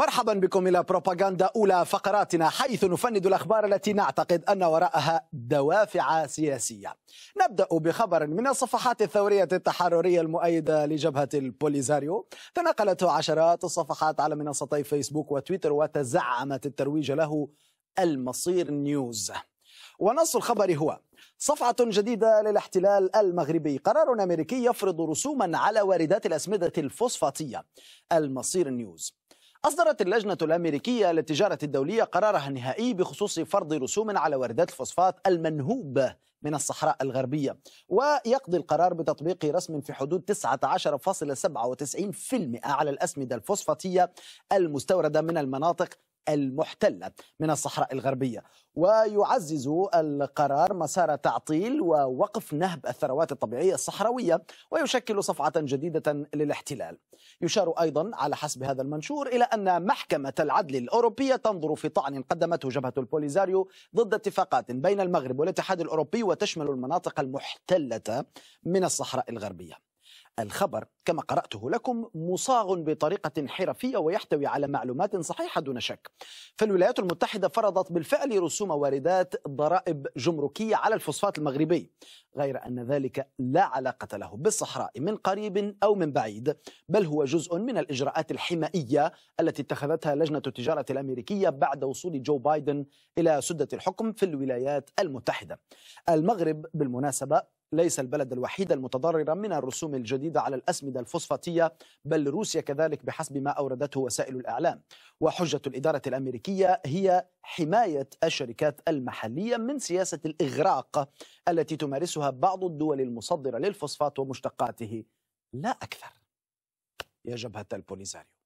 مرحبا بكم إلى بروباغندا أولى فقراتنا حيث نفند الأخبار التي نعتقد أن وراءها دوافع سياسية نبدأ بخبر من الصفحات الثورية التحررية المؤيدة لجبهة البوليزاريو تناقلته عشرات الصفحات على منصتي فيسبوك وتويتر وتزعمت الترويج له المصير نيوز ونص الخبر هو صفعة جديدة للاحتلال المغربي قرار أمريكي يفرض رسوما على واردات الأسمدة الفوسفاتية المصير نيوز أصدرت اللجنة الأمريكية للتجارة الدولية قرارها النهائي بخصوص فرض رسوم على واردات الفوسفات المنهوب من الصحراء الغربية ويقضي القرار بتطبيق رسم في حدود 19.97% على الأسمدة الفوسفاتية المستوردة من المناطق المحتلة من الصحراء الغربية ويعزز القرار مسار تعطيل ووقف نهب الثروات الطبيعية الصحراوية ويشكل صفعة جديدة للاحتلال يشار أيضا على حسب هذا المنشور إلى أن محكمة العدل الأوروبية تنظر في طعن قدمته جبهة البوليزاريو ضد اتفاقات بين المغرب والاتحاد الأوروبي وتشمل المناطق المحتلة من الصحراء الغربية الخبر كما قرأته لكم مصاغ بطريقة حرفية ويحتوي على معلومات صحيحة دون شك فالولايات المتحدة فرضت بالفعل رسوم واردات ضرائب جمركية على الفوسفات المغربي غير أن ذلك لا علاقة له بالصحراء من قريب أو من بعيد بل هو جزء من الإجراءات الحمائية التي اتخذتها لجنة التجارة الأمريكية بعد وصول جو بايدن إلى سدة الحكم في الولايات المتحدة المغرب بالمناسبة ليس البلد الوحيد المتضرر من الرسوم الجديدة على الأسمدة الفوسفاتية بل روسيا كذلك بحسب ما أوردته وسائل الإعلام وحجة الإدارة الأمريكية هي حماية الشركات المحلية من سياسة الإغراق التي تمارسها بعض الدول المصدرة للفوسفات ومشتقاته لا أكثر يا جبهة البوليزاريو